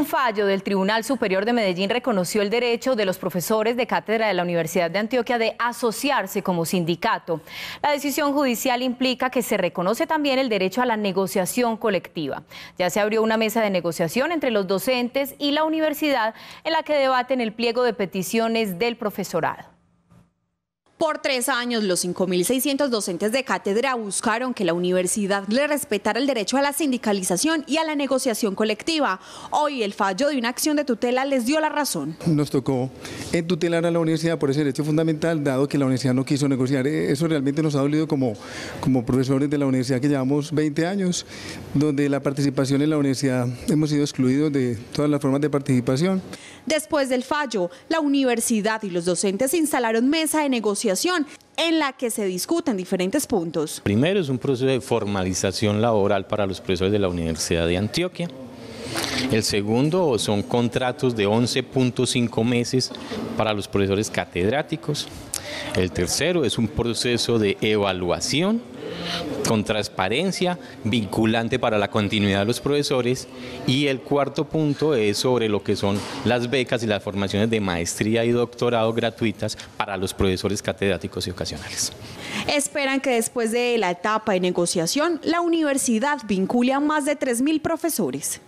un fallo del Tribunal Superior de Medellín reconoció el derecho de los profesores de cátedra de la Universidad de Antioquia de asociarse como sindicato. La decisión judicial implica que se reconoce también el derecho a la negociación colectiva. Ya se abrió una mesa de negociación entre los docentes y la universidad en la que debaten el pliego de peticiones del profesorado. Por tres años, los 5.600 docentes de cátedra buscaron que la universidad le respetara el derecho a la sindicalización y a la negociación colectiva. Hoy el fallo de una acción de tutela les dio la razón. Nos tocó tutelar a la universidad por ese derecho fundamental, dado que la universidad no quiso negociar. Eh, eso realmente nos ha dolido como, como profesores de la universidad que llevamos 20 años, donde la participación en la universidad hemos sido excluidos de todas las formas de participación. Después del fallo, la universidad y los docentes instalaron mesa de negociación en la que se discuten diferentes puntos. Primero es un proceso de formalización laboral para los profesores de la Universidad de Antioquia. El segundo son contratos de 11.5 meses para los profesores catedráticos. El tercero es un proceso de evaluación con transparencia, vinculante para la continuidad de los profesores y el cuarto punto es sobre lo que son las becas y las formaciones de maestría y doctorado gratuitas para los profesores catedráticos y ocasionales. Esperan que después de la etapa de negociación, la universidad vincule a más de 3.000 profesores.